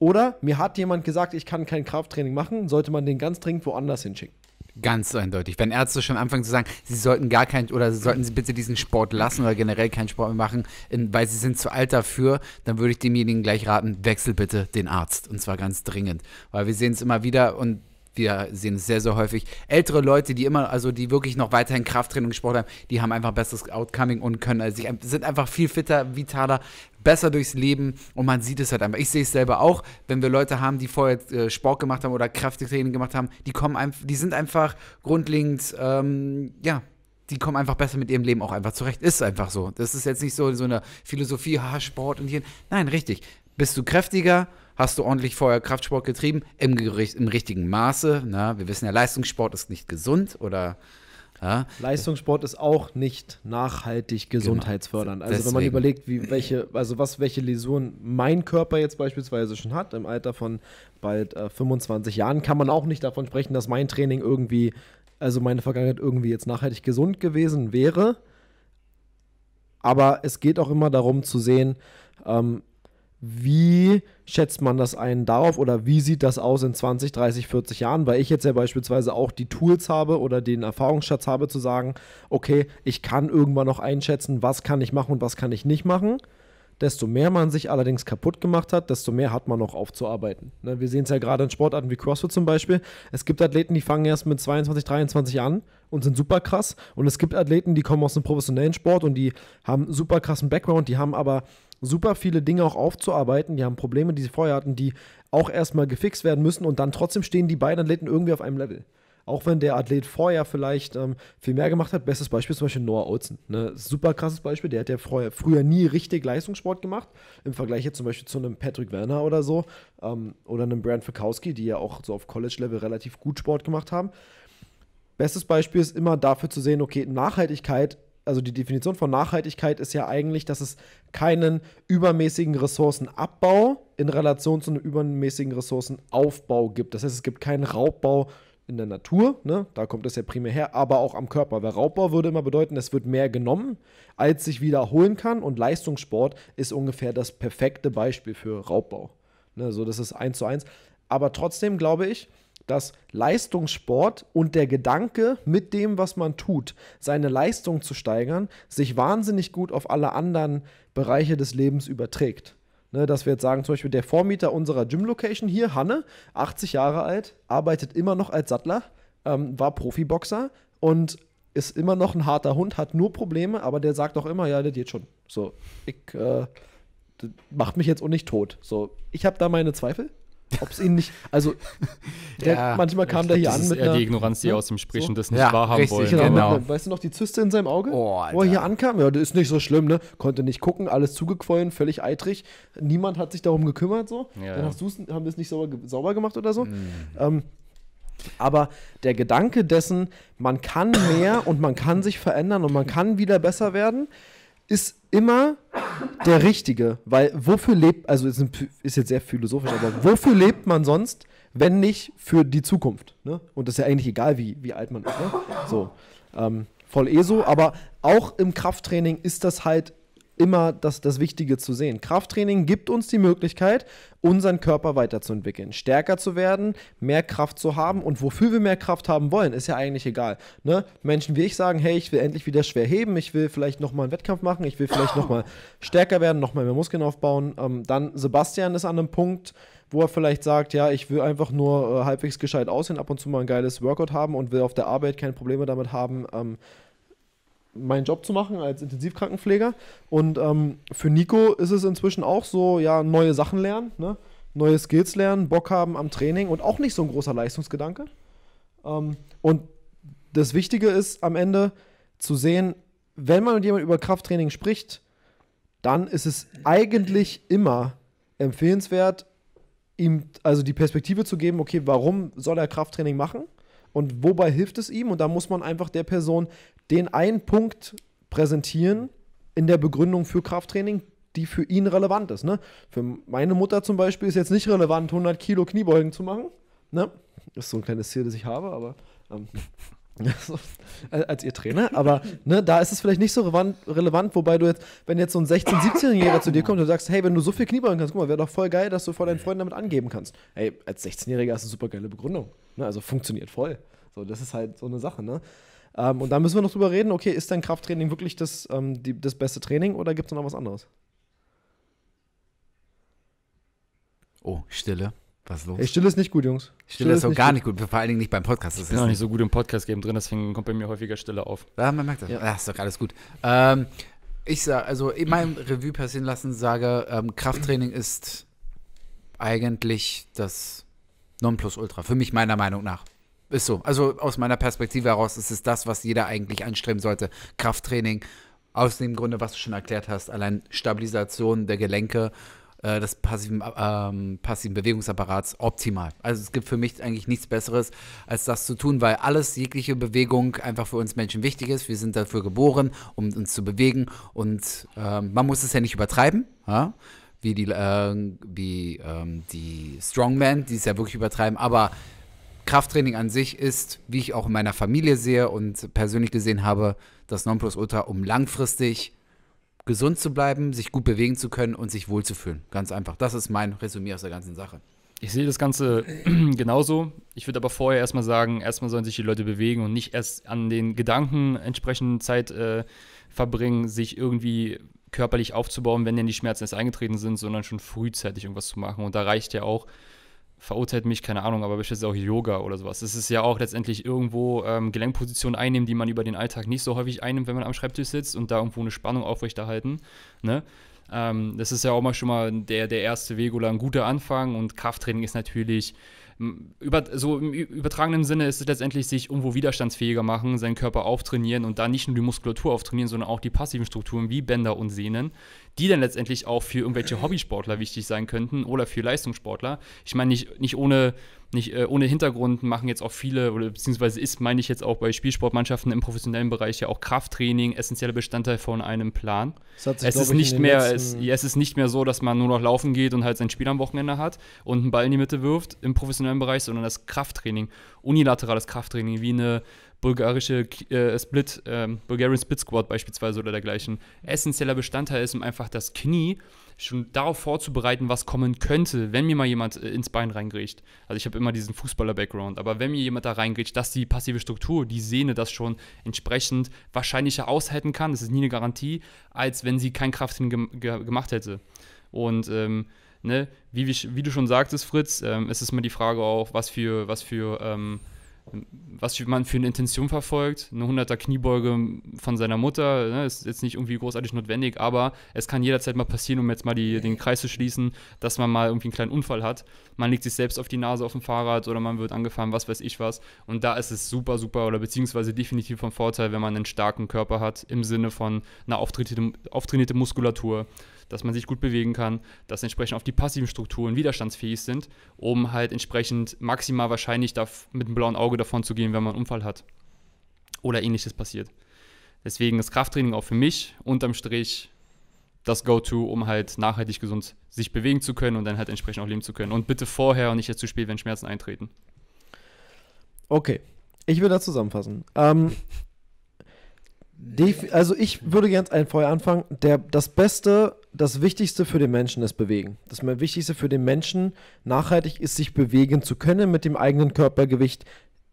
oder mir hat jemand gesagt, ich kann kein Krafttraining machen, sollte man den ganz dringend woanders hinschicken. Ganz eindeutig. Wenn Ärzte schon anfangen zu sagen, sie sollten gar keinen oder sollten sie bitte diesen Sport lassen oder generell keinen Sport mehr machen, weil sie sind zu alt dafür, dann würde ich demjenigen gleich raten, wechsel bitte den Arzt. Und zwar ganz dringend. Weil wir sehen es immer wieder und wir sehen es sehr, sehr häufig. Ältere Leute, die immer, also die wirklich noch weiterhin Krafttraining gesprochen haben, die haben einfach besseres Outcoming und können also sich, sind einfach viel fitter, vitaler, besser durchs Leben und man sieht es halt einfach. Ich sehe es selber auch, wenn wir Leute haben, die vorher äh, Sport gemacht haben oder Krafttraining gemacht haben, die kommen einfach, die sind einfach grundlegend, ähm, ja, die kommen einfach besser mit ihrem Leben auch einfach zurecht. Ist einfach so. Das ist jetzt nicht so, so eine Philosophie, ha, Sport und hier. Nein, richtig. Bist du kräftiger, Hast du ordentlich vorher Kraftsport getrieben? Im, im richtigen Maße. Na? Wir wissen ja, Leistungssport ist nicht gesund oder ja. Leistungssport ist auch nicht nachhaltig genau. gesundheitsfördernd. Genau. Also wenn man überlegt, wie welche, also was welche Läsuren mein Körper jetzt beispielsweise schon hat, im Alter von bald äh, 25 Jahren, kann man auch nicht davon sprechen, dass mein Training irgendwie, also meine Vergangenheit irgendwie jetzt nachhaltig gesund gewesen wäre. Aber es geht auch immer darum zu sehen, ähm, wie schätzt man das einen darauf oder wie sieht das aus in 20, 30, 40 Jahren? Weil ich jetzt ja beispielsweise auch die Tools habe oder den Erfahrungsschatz habe zu sagen, okay, ich kann irgendwann noch einschätzen, was kann ich machen und was kann ich nicht machen. Desto mehr man sich allerdings kaputt gemacht hat, desto mehr hat man noch aufzuarbeiten. Ne, wir sehen es ja gerade in Sportarten wie CrossFit zum Beispiel. Es gibt Athleten, die fangen erst mit 22, 23 an und sind super krass. Und es gibt Athleten, die kommen aus einem professionellen Sport und die haben super krassen Background, die haben aber super viele Dinge auch aufzuarbeiten. Die haben Probleme, die sie vorher hatten, die auch erstmal gefixt werden müssen und dann trotzdem stehen die beiden Athleten irgendwie auf einem Level. Auch wenn der Athlet vorher vielleicht ähm, viel mehr gemacht hat. Bestes Beispiel zum Beispiel Noah Olsen. Ne? Super krasses Beispiel. Der hat ja vorher, früher nie richtig Leistungssport gemacht. Im Vergleich jetzt zum Beispiel zu einem Patrick Werner oder so. Ähm, oder einem Brand Fikowski, die ja auch so auf College-Level relativ gut Sport gemacht haben. Bestes Beispiel ist immer dafür zu sehen, okay, Nachhaltigkeit also die Definition von Nachhaltigkeit ist ja eigentlich, dass es keinen übermäßigen Ressourcenabbau in Relation zu einem übermäßigen Ressourcenaufbau gibt. Das heißt, es gibt keinen Raubbau in der Natur, ne? da kommt es ja primär her, aber auch am Körper. Weil Raubbau würde immer bedeuten, es wird mehr genommen, als sich wiederholen kann. Und Leistungssport ist ungefähr das perfekte Beispiel für Raubbau. Ne? So, das ist eins zu eins. Aber trotzdem glaube ich, dass Leistungssport und der Gedanke, mit dem, was man tut, seine Leistung zu steigern, sich wahnsinnig gut auf alle anderen Bereiche des Lebens überträgt. Ne, dass wir jetzt sagen, zum Beispiel der Vormieter unserer Gym-Location hier, Hanne, 80 Jahre alt, arbeitet immer noch als Sattler, ähm, war Profiboxer und ist immer noch ein harter Hund, hat nur Probleme, aber der sagt auch immer, ja, das geht schon. So, ich, äh, macht mich jetzt auch nicht tot. So, ich habe da meine Zweifel, ob es ihnen nicht, also der, manchmal kam der hier das an ist mit eher einer, die Ignoranz, die ne? aus dem Sprich so? das nicht ja, wahrhaben richtig, wollen. Genau. genau. weißt du noch die Zyste in seinem Auge, oh, wo er hier ankam? Ja, das ist nicht so schlimm, ne? Konnte nicht gucken, alles zugequollen, völlig eitrig. Niemand hat sich darum gekümmert, so. Ja. Dann hast du es nicht sauber, sauber gemacht oder so. Mhm. Ähm, aber der Gedanke dessen, man kann mehr und man kann sich verändern und man kann wieder besser werden, ist immer der Richtige. Weil wofür lebt, also ist, ein, ist, jetzt sehr philosophisch, aber wofür lebt man sonst, wenn nicht für die Zukunft? Ne? Und das ist ja eigentlich egal, wie, wie alt man ist. Ne? So, ähm, voll eh so. Aber auch im Krafttraining ist das halt immer das, das Wichtige zu sehen. Krafttraining gibt uns die Möglichkeit, unseren Körper weiterzuentwickeln, stärker zu werden, mehr Kraft zu haben und wofür wir mehr Kraft haben wollen, ist ja eigentlich egal. Ne? Menschen wie ich sagen, hey, ich will endlich wieder schwer heben, ich will vielleicht nochmal einen Wettkampf machen, ich will vielleicht nochmal stärker werden, nochmal mehr Muskeln aufbauen. Ähm, dann Sebastian ist an einem Punkt, wo er vielleicht sagt, ja, ich will einfach nur äh, halbwegs gescheit aussehen, ab und zu mal ein geiles Workout haben und will auf der Arbeit keine Probleme damit haben, ähm, meinen Job zu machen als Intensivkrankenpfleger. Und ähm, für Nico ist es inzwischen auch so, ja, neue Sachen lernen, ne? neue Skills lernen, Bock haben am Training und auch nicht so ein großer Leistungsgedanke. Ähm, und das Wichtige ist am Ende zu sehen, wenn man mit jemandem über Krafttraining spricht, dann ist es eigentlich immer empfehlenswert, ihm also die Perspektive zu geben, okay, warum soll er Krafttraining machen? und wobei hilft es ihm? Und da muss man einfach der Person den einen Punkt präsentieren in der Begründung für Krafttraining, die für ihn relevant ist. Ne? Für meine Mutter zum Beispiel ist jetzt nicht relevant, 100 Kilo Kniebeugen zu machen. Ne? Ist so ein kleines Ziel, das ich habe, aber ähm, als ihr Trainer. Aber ne, da ist es vielleicht nicht so relevant, relevant, wobei du jetzt, wenn jetzt so ein 16-, 17-Jähriger zu dir kommt und sagst, hey, wenn du so viel Kniebeugen kannst, guck mal, wäre doch voll geil, dass du vor deinen Freunden damit angeben kannst. Hey, als 16-Jähriger ist eine super geile Begründung. Ne? Also funktioniert voll. So, das ist halt so eine Sache. Ne? Ähm, und da müssen wir noch drüber reden, okay, ist dein Krafttraining wirklich das, ähm, die, das beste Training oder gibt es noch was anderes? Oh, Stille. Was ist los? Hey, Stille ist nicht gut, Jungs. Stille, Stille ist, ist auch gar nicht gut. gut, vor allen Dingen nicht beim Podcast. Das ich bin auch nicht so gut im Podcast geben drin, deswegen kommt bei mir häufiger Stille auf. Ja, man merkt das. Ja, ja ist doch alles gut. Ähm, ich sage, also in meinem Revue passieren lassen, sage, ähm, Krafttraining ist eigentlich das Nonplusultra. Für mich meiner Meinung nach. Ist so. Also aus meiner Perspektive heraus ist es das, was jeder eigentlich anstreben sollte. Krafttraining, aus dem Grunde, was du schon erklärt hast, allein Stabilisation der Gelenke, äh, des passiven, ähm, passiven Bewegungsapparats optimal. Also es gibt für mich eigentlich nichts Besseres, als das zu tun, weil alles, jegliche Bewegung einfach für uns Menschen wichtig ist. Wir sind dafür geboren, um uns zu bewegen und äh, man muss es ja nicht übertreiben. Ja? Wie die, äh, wie, ähm, die Strongman, die es ja wirklich übertreiben, aber Krafttraining an sich ist, wie ich auch in meiner Familie sehe und persönlich gesehen habe, das Nonplusultra, um langfristig gesund zu bleiben, sich gut bewegen zu können und sich wohlzufühlen. Ganz einfach. Das ist mein Resümee aus der ganzen Sache. Ich sehe das Ganze genauso. Ich würde aber vorher erstmal sagen, erstmal sollen sich die Leute bewegen und nicht erst an den Gedanken entsprechend Zeit äh, verbringen, sich irgendwie körperlich aufzubauen, wenn denn die Schmerzen erst eingetreten sind, sondern schon frühzeitig irgendwas zu machen. Und da reicht ja auch, verurteilt mich, keine Ahnung, aber beispielsweise auch Yoga oder sowas. Es ist ja auch letztendlich irgendwo ähm, Gelenkpositionen einnehmen, die man über den Alltag nicht so häufig einnimmt, wenn man am Schreibtisch sitzt und da irgendwo eine Spannung aufrechterhalten. Ne? Ähm, das ist ja auch mal schon mal der, der erste Weg oder ein guter Anfang und Krafttraining ist natürlich. Über, so im übertragenen Sinne ist es letztendlich sich irgendwo widerstandsfähiger machen, seinen Körper auftrainieren und da nicht nur die Muskulatur auftrainieren, sondern auch die passiven Strukturen wie Bänder und Sehnen, die dann letztendlich auch für irgendwelche Hobbysportler wichtig sein könnten oder für Leistungssportler. Ich meine, nicht, nicht ohne nicht äh, ohne Hintergrund machen jetzt auch viele, oder beziehungsweise ist, meine ich jetzt auch bei Spielsportmannschaften im professionellen Bereich ja auch Krafttraining essentieller Bestandteil von einem Plan. es, ist nicht mehr, es, es, ist nicht mehr so, dass man nur noch laufen geht und halt sein Spiel am Wochenende hat und einen Ball in die Mitte wirft im professionellen Bereich, sondern das Krafttraining, unilaterales Krafttraining, wie eine bulgarische äh, Split, ähm, Bulgarian Split Squad beispielsweise oder dergleichen, essentieller Bestandteil ist, um einfach das Knie schon darauf vorzubereiten, was kommen könnte, wenn mir mal jemand äh, ins Bein reingrätscht. Also ich habe immer diesen Fußballer-Background, aber wenn mir jemand da reingrätscht, dass die passive Struktur, die Sehne das schon entsprechend wahrscheinlicher aushalten kann, das ist nie eine Garantie, als wenn sie kein Kraft hin ge gemacht hätte. Und ähm, ne, wie, wie, wie, du schon sagtest, Fritz, ähm, ist es immer die Frage auch, was für, was für ähm, was man für eine Intention verfolgt. Eine 100er Kniebeuge von seiner Mutter ne, ist jetzt nicht irgendwie großartig notwendig, aber es kann jederzeit mal passieren, um jetzt mal die, den Kreis zu schließen, dass man mal irgendwie einen kleinen Unfall hat. Man legt sich selbst auf die Nase auf dem Fahrrad oder man wird angefahren, was weiß ich was. Und da ist es super, super oder beziehungsweise definitiv von Vorteil, wenn man einen starken Körper hat im Sinne von einer auftrainierten auftrainierte Muskulatur dass man sich gut bewegen kann, dass entsprechend auch die passiven Strukturen widerstandsfähig sind, um halt entsprechend maximal wahrscheinlich mit einem blauen Auge davon zu gehen, wenn man einen Unfall hat oder ähnliches passiert. Deswegen ist Krafttraining auch für mich unterm Strich das Go-To, um halt nachhaltig gesund sich bewegen zu können und dann halt entsprechend auch leben zu können. Und bitte vorher und nicht jetzt zu spät, wenn Schmerzen eintreten. Okay, ich will das zusammenfassen. Ähm, also ich würde gerne einen vorher anfangen. Der, das Beste das Wichtigste für den Menschen ist Bewegen. Das Wichtigste für den Menschen nachhaltig ist, sich bewegen zu können mit dem eigenen Körpergewicht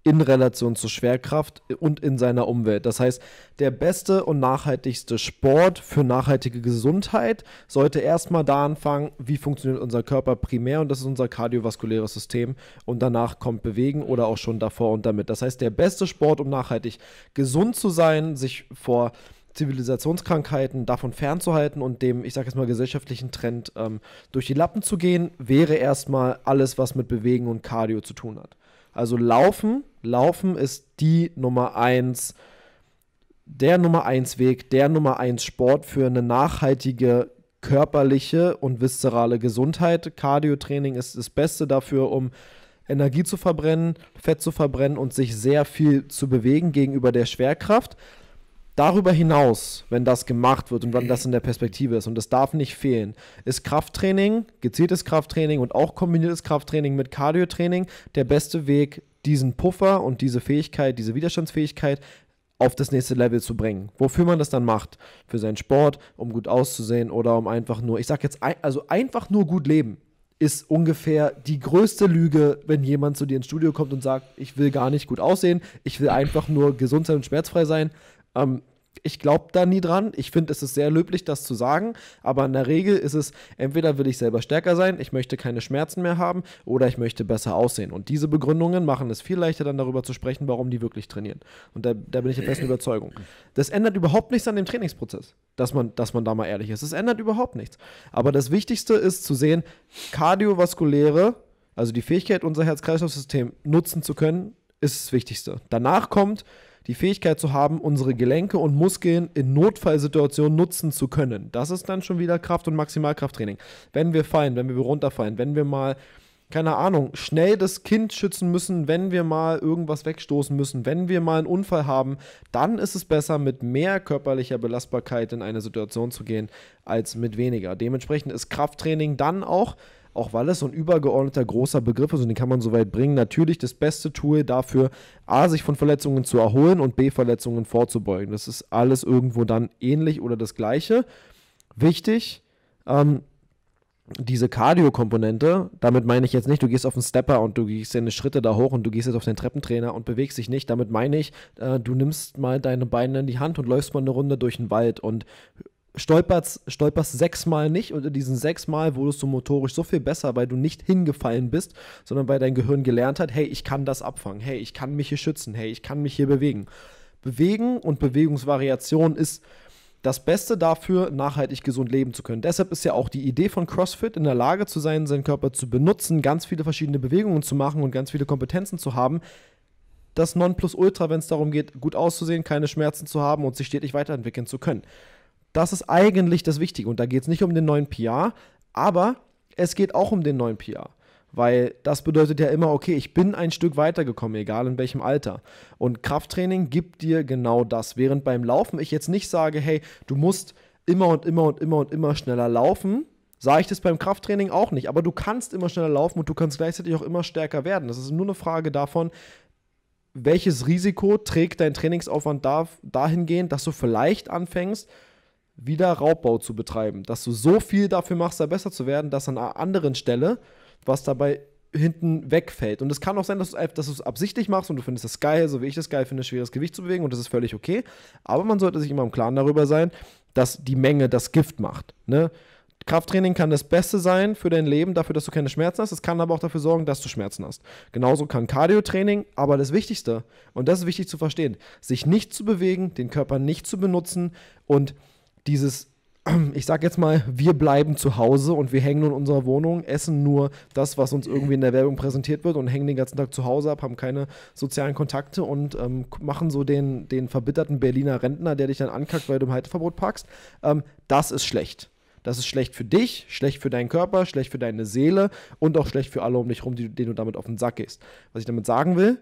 in Relation zur Schwerkraft und in seiner Umwelt. Das heißt, der beste und nachhaltigste Sport für nachhaltige Gesundheit sollte erstmal da anfangen, wie funktioniert unser Körper primär und das ist unser kardiovaskuläres System und danach kommt Bewegen oder auch schon davor und damit. Das heißt, der beste Sport, um nachhaltig gesund zu sein, sich vor Zivilisationskrankheiten davon fernzuhalten und dem, ich sage jetzt mal, gesellschaftlichen Trend ähm, durch die Lappen zu gehen, wäre erstmal alles, was mit Bewegen und Cardio zu tun hat. Also Laufen, Laufen ist die Nummer eins, der Nummer eins Weg, der Nummer eins Sport für eine nachhaltige körperliche und viszerale Gesundheit. Cardio-Training ist das Beste dafür, um Energie zu verbrennen, Fett zu verbrennen und sich sehr viel zu bewegen gegenüber der Schwerkraft. Darüber hinaus, wenn das gemacht wird und dann das in der Perspektive ist, und das darf nicht fehlen, ist Krafttraining, gezieltes Krafttraining und auch kombiniertes Krafttraining mit Cardiotraining der beste Weg, diesen Puffer und diese Fähigkeit, diese Widerstandsfähigkeit auf das nächste Level zu bringen. Wofür man das dann macht. Für seinen Sport, um gut auszusehen oder um einfach nur, ich sag jetzt, also einfach nur gut leben ist ungefähr die größte Lüge, wenn jemand zu dir ins Studio kommt und sagt, ich will gar nicht gut aussehen, ich will einfach nur gesund sein und schmerzfrei sein. Ähm, ich glaube da nie dran. Ich finde, es ist sehr löblich, das zu sagen. Aber in der Regel ist es, entweder will ich selber stärker sein, ich möchte keine Schmerzen mehr haben oder ich möchte besser aussehen. Und diese Begründungen machen es viel leichter, dann darüber zu sprechen, warum die wirklich trainieren. Und da, da bin ich der besten Überzeugung. Das ändert überhaupt nichts an dem Trainingsprozess, dass man, dass man da mal ehrlich ist. Es ändert überhaupt nichts. Aber das Wichtigste ist zu sehen, kardiovaskuläre, also die Fähigkeit, unser Herz-Kreislauf-System nutzen zu können, ist das Wichtigste. Danach kommt die Fähigkeit zu haben, unsere Gelenke und Muskeln in Notfallsituationen nutzen zu können. Das ist dann schon wieder Kraft- und Maximalkrafttraining. Wenn wir fallen, wenn wir runterfallen, wenn wir mal keine Ahnung, schnell das Kind schützen müssen, wenn wir mal irgendwas wegstoßen müssen, wenn wir mal einen Unfall haben, dann ist es besser, mit mehr körperlicher Belastbarkeit in eine Situation zu gehen, als mit weniger. Dementsprechend ist Krafttraining dann auch auch weil es so ein übergeordneter großer Begriff ist und den kann man so weit bringen, natürlich das beste Tool dafür, A, sich von Verletzungen zu erholen und B, Verletzungen vorzubeugen. Das ist alles irgendwo dann ähnlich oder das gleiche. Wichtig, ähm, diese Cardio-Komponente, damit meine ich jetzt nicht, du gehst auf den Stepper und du gehst deine Schritte da hoch und du gehst jetzt auf den Treppentrainer und bewegst dich nicht. Damit meine ich, äh, du nimmst mal deine Beine in die Hand und läufst mal eine Runde durch den Wald und stolperst, stolperst sechsmal nicht und in diesen sechsmal wurdest du motorisch so viel besser, weil du nicht hingefallen bist, sondern weil dein Gehirn gelernt hat, hey, ich kann das abfangen, hey, ich kann mich hier schützen, hey, ich kann mich hier bewegen. Bewegen und Bewegungsvariation ist das Beste dafür, nachhaltig gesund leben zu können. Deshalb ist ja auch die Idee von CrossFit, in der Lage zu sein, seinen Körper zu benutzen, ganz viele verschiedene Bewegungen zu machen und ganz viele Kompetenzen zu haben, das Nonplusultra, wenn es darum geht, gut auszusehen, keine Schmerzen zu haben und sich stetig weiterentwickeln zu können. Das ist eigentlich das Wichtige. Und da geht es nicht um den neuen PR, aber es geht auch um den neuen PR. Weil das bedeutet ja immer, okay, ich bin ein Stück weitergekommen, egal in welchem Alter. Und Krafttraining gibt dir genau das. Während beim Laufen ich jetzt nicht sage, hey, du musst immer und immer und immer und immer schneller laufen, sage ich das beim Krafttraining auch nicht. Aber du kannst immer schneller laufen und du kannst gleichzeitig auch immer stärker werden. Das ist nur eine Frage davon, welches Risiko trägt dein Trainingsaufwand dahingehend, dass du vielleicht anfängst, wieder Raubbau zu betreiben. Dass du so viel dafür machst, da besser zu werden, dass an einer anderen Stelle was dabei hinten wegfällt. Und es kann auch sein, dass du es absichtlich machst und du findest das geil, so wie ich das geil finde, schweres Gewicht zu bewegen und das ist völlig okay. Aber man sollte sich immer im Klaren darüber sein, dass die Menge das Gift macht. Ne? Krafttraining kann das Beste sein für dein Leben, dafür, dass du keine Schmerzen hast. Es kann aber auch dafür sorgen, dass du Schmerzen hast. Genauso kann Cardiotraining, aber das Wichtigste, und das ist wichtig zu verstehen, sich nicht zu bewegen, den Körper nicht zu benutzen und dieses ich sag jetzt mal, wir bleiben zu Hause und wir hängen nur in unserer Wohnung, essen nur das, was uns irgendwie in der Werbung präsentiert wird und hängen den ganzen Tag zu Hause ab, haben keine sozialen Kontakte und ähm, machen so den, den verbitterten Berliner Rentner, der dich dann ankackt, weil du im Halteverbot parkst. Ähm, das ist schlecht. Das ist schlecht für dich, schlecht für deinen Körper, schlecht für deine Seele und auch schlecht für alle um dich herum, denen du damit auf den Sack gehst. Was ich damit sagen will,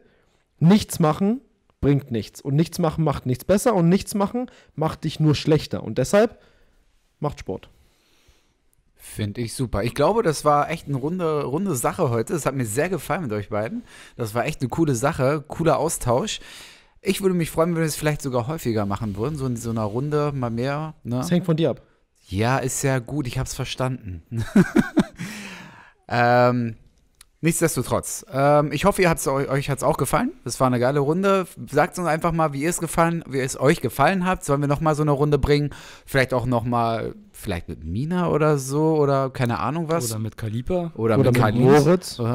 nichts machen bringt nichts. Und nichts machen macht nichts besser und nichts machen macht dich nur schlechter. Und deshalb macht Sport. Finde ich super. Ich glaube, das war echt eine runde, runde Sache heute. Das hat mir sehr gefallen mit euch beiden. Das war echt eine coole Sache, cooler Austausch. Ich würde mich freuen, wenn wir es vielleicht sogar häufiger machen würden, so in so einer Runde, mal mehr. Ne? Das hängt von dir ab. Ja, ist ja gut, ich habe es verstanden. ähm, Nichtsdestotrotz, ähm, ich hoffe, ihr hat's, euch hat es auch gefallen. Das war eine geile Runde. Sagt uns einfach mal, wie es gefallen, wie es euch gefallen hat. Sollen wir nochmal so eine Runde bringen? Vielleicht auch nochmal, vielleicht mit Mina oder so oder keine Ahnung was. Oder mit Kalipa. Oder, oder, mit, mit Moritz.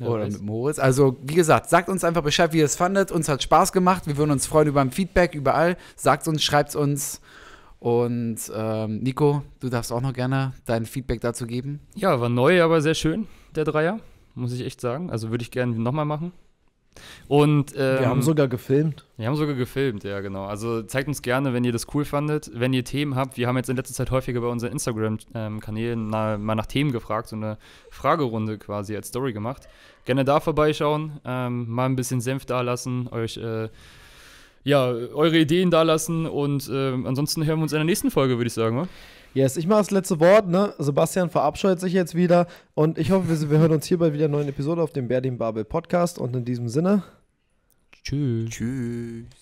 Oder, oder mit Moritz. Also, wie gesagt, sagt uns einfach Bescheid, wie ihr es fandet. Uns hat Spaß gemacht. Wir würden uns freuen über ein Feedback überall. Sagt uns, schreibt uns. Und ähm, Nico, du darfst auch noch gerne dein Feedback dazu geben. Ja, war neu, aber sehr schön, der Dreier muss ich echt sagen. Also würde ich gerne nochmal machen. Und ähm, wir haben ähm, sogar gefilmt. Wir haben sogar gefilmt, ja genau. Also zeigt uns gerne, wenn ihr das cool fandet, wenn ihr Themen habt. Wir haben jetzt in letzter Zeit häufiger bei unseren Instagram-Kanälen mal nach Themen gefragt, so eine Fragerunde quasi als Story gemacht. Gerne da vorbeischauen, ähm, mal ein bisschen Senf dalassen, euch äh, ja eure Ideen dalassen und äh, ansonsten hören wir uns in der nächsten Folge, würde ich sagen. Wa? Yes, ich mache das letzte Wort. Ne? Sebastian verabscheut sich jetzt wieder und ich hoffe, wir, wir hören uns hier bald wieder in neuen Episode auf dem Berlin Babel Podcast und in diesem Sinne. Tschüss. Tschüss.